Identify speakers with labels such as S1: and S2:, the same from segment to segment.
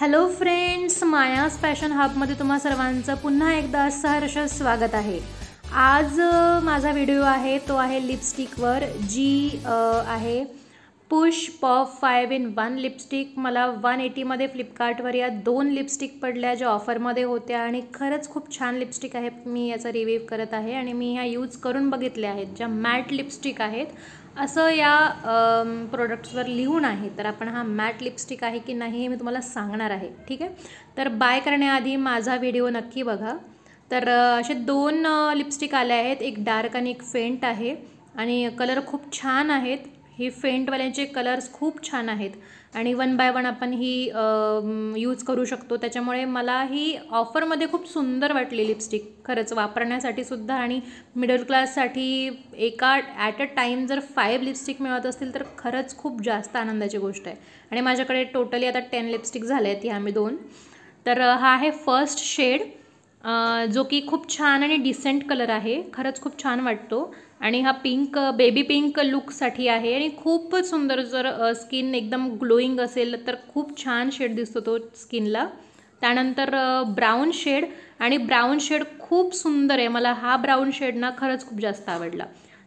S1: hello friends मायास fashion हबमध्ये तुम्हा सर्वांचं पुन्हा एकदा सहर्ष स्वागत आहे आज माझा व्हिडिओ आहे तो आहे लिपस्टिकवर जी आहे push pop five in one lipstick मला वन एटीमध्ये फ्लिपकार्टवर या दोन लिपस्टिक पडल्या ज्या ऑफरमध्ये होत्या आणि खरंच खूप छान लिपस्टिक आहे मी याचा रिव्ह्यू करत आहे आणि मी ह्या यूज करून बघितल्या आहेत ज्या मॅट लिपस्टिक आहेत असं या प्रोडक्ट्सवर लिहून आहे तर आपण हा मॅट लिपस्टिक आहे की नाही हे मी तुम्हाला सांगणार आहे ठीक आहे तर बाय करण्याआधी माझा व्हिडिओ नक्की बघा तर असे दोन लिपस्टिक आले आहेत एक डार्क आणि एक फेंट आहे आणि कलर खूप छान आहेत हे फेंटवाल्यांचे कलर्स खूप छान आहेत आणि वन बाय वन आपण ही यूज करू शकतो त्याच्यामुळे मला ही ऑफरमध्ये खूप सुंदर वाटली लिपस्टिक खरंच वापरण्यासाठी सुद्धा आणि मिडल क्लाससाठी एका ॲट अ टाईम जर फाईव्ह लिपस्टिक मिळत असतील तर खरंच खूप जास्त आनंदाची गोष्ट आहे आणि माझ्याकडे टोटली आता टेन लिपस्टिक झाले आहेत ह्या मी दोन तर हा आहे फर्स्ट शेड जो की खूप छान आणि डिसेंट कलर आहे खरंच खूप छान वाटतो आणि हा पिंक बेबी पिंक लुकसाठी आहे आणि खूपच सुंदर जर स्किन एकदम ग्लोईंग असेल तर खूप छान शेड दिसतो तो स्किनला त्यानंतर ब्राऊन शेड आणि ब्राऊन शेड खूप सुंदर आहे मला हा ब्राऊन शेड ना खरंच खूप जास्त आवडला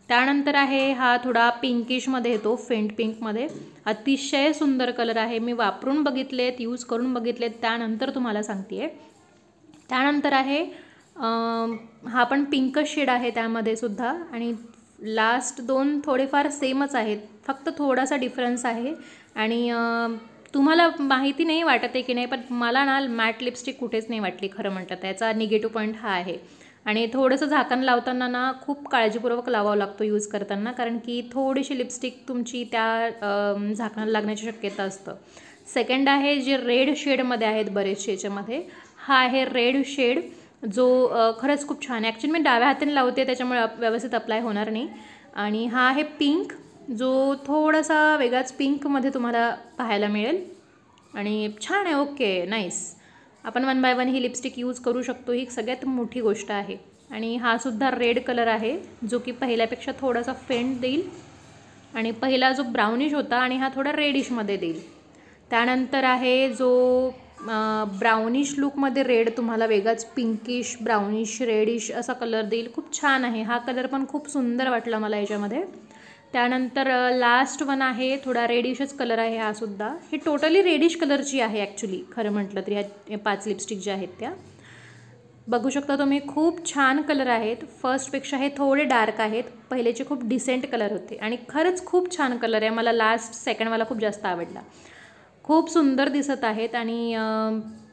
S1: त्यानंतर आहे हा थोडा पिंकिशमध्ये येतो फेंट पिंकमध्ये अतिशय सुंदर कलर आहे मी वापरून बघितलेत यूज करून बघितलेत त्यानंतर तुम्हाला सांगते आहे त्यानंतर आहे हा पण पिंकच शेड आहे त्यामध्ये सुद्धा आणि लास्ट दोन थोडेफार सेमच आहेत फक्त थोडासा डिफरन्स आहे आणि तुम्हाला माहिती नाही वाटत आहे की नाही पण मला ना मॅट लिपस्टिक कुठेच नाही वाटली खरं म्हटलं त्याचा निगेटिव्ह पॉईंट हा आहे आणि थोडंसं झाकण लावताना ना खूप काळजीपूर्वक लावावं लागतो यूज करताना कारण की थोडीशी लिपस्टिक तुमची त्या झाकणाला लागण्याची शक्यता असतं सेकंड आहे जे रेड शेडमध्ये आहेत बरेचसे याच्यामध्ये हा आहे रेड शेड जो खरंच खूप छान आहे ॲक्च्युली मी डाव्या हाताने लावते त्याच्यामुळे व्यवस्थित अप्लाय होणार नाही आणि हा आहे पिंक जो थोडासा वेगळाच पिंकमध्ये तुम्हाला पाहायला मिळेल आणि छान आहे ओके नाईस आपण वन बाय वन ही लिपस्टिक यूज करू शकतो ही सगळ्यात मोठी गोष्ट आहे आणि हा सुद्धा रेड कलर आहे जो की पहिल्यापेक्षा थोडासा फेंट देईल आणि पहिला जो ब्राउनिश होता आणि हा थोडा रेडिशमध्ये देईल त्यानंतर आहे जो ब्राउनिश लूकमध्ये रेड तुम्हाला वेगळाच पिंकिश ब्राउनिश रेडिश असा कलर देईल खूप छान आहे हा कलर पण खूप सुंदर वाटला मला याच्यामध्ये त्यानंतर लास्ट वन आहे थोडा रेडिशच कलर आहे हा सुद्धा हे टोटली रेडिश कलरची आहे ॲक्च्युली खरं म्हटलं तरी ह्या पाच लिपस्टिक ज्या आहेत त्या बघू शकता तुम्ही खूप छान कलर आहेत फर्स्टपेक्षा हे थोडे डार्क आहेत पहिलेचे खूप डिसेंट कलर होते आणि खरंच खूप छान कलर आहे मला लास्ट सेकंडवाला खूप जास्त आवडला खूप सुंदर दिसत आहेत आणि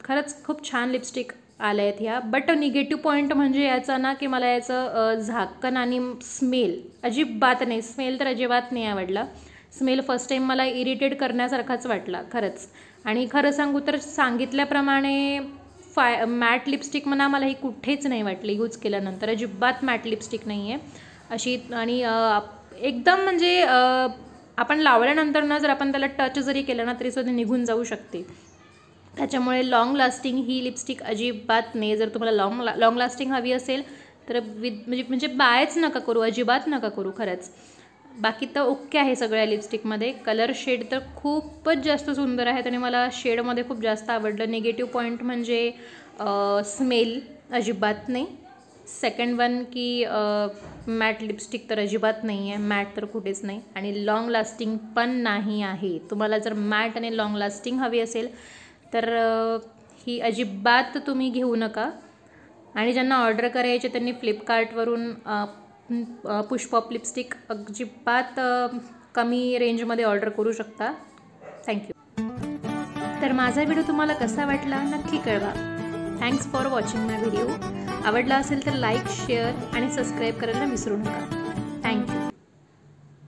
S1: खरंच खूप छान लिपस्टिक आल्या आहेत ह्या बट निगेटिव्ह पॉईंट म्हणजे याचा ना की मला याचं झाकण आणि स्मेल अजिबात नाही स्मेल तर अजिबात नाही आवडला स्मेल फर्स्ट टाईम मला इरिटेट करण्यासारखाच वाटला खरंच आणि खरं सांगू तर सांगितल्याप्रमाणे फाय मॅट लिपस्टिक म्हणा मला ही कुठेच नाही वाटली यूज केल्यानंतर अजिबात मॅट लिपस्टिक नाही आहे अशी आणि एकदम म्हणजे आपण लावल्यानंतर ना जर आपण त्याला टच जरी केलं ना सुद्धा निघून जाऊ शकते त्याच्यामुळे लाँग लास्टिंग ही लिपस्टिक अजिबात नाही जर तुम्हाला लाँग ला लाँग लास्टिंग हवी असेल तर विद म्हणजे म्हणजे बायच नका करू अजिबात नका करू खरंच बाकी तर ओके आहे सगळ्या लिपस्टिकमध्ये कलर शेड तर खूपच जास्त सुंदर आहेत आणि मला शेडमध्ये खूप जास्त आवडलं निगेटिव्ह पॉईंट म्हणजे स्मेल अजिबात नाही सेकंड वन की मॅट लिपस्टिक तर अजिबात नाही आहे मॅट तर कुठेच नाही आणि लाँग लास्टिंग पण नाही आहे तुम्हाला जर मॅट आणि लाँग लास्टिंग हवी असेल तर ही अजिबात तुम्ही घेऊ नका आणि ज्यांना ऑर्डर करायचे त्यांनी फ्लिपकार्टवरून पुष्पॉप लिपस्टिक अजिबात कमी रेंजमध्ये ऑर्डर करू शकता थँक्यू तर माझा व्हिडिओ तुम्हाला कसा वाटला नक्की कळवा thanks for watching my video आवडला असेल तर लाईक शेअर आणि सबस्क्राईब करायला विसरू नका थँक्यू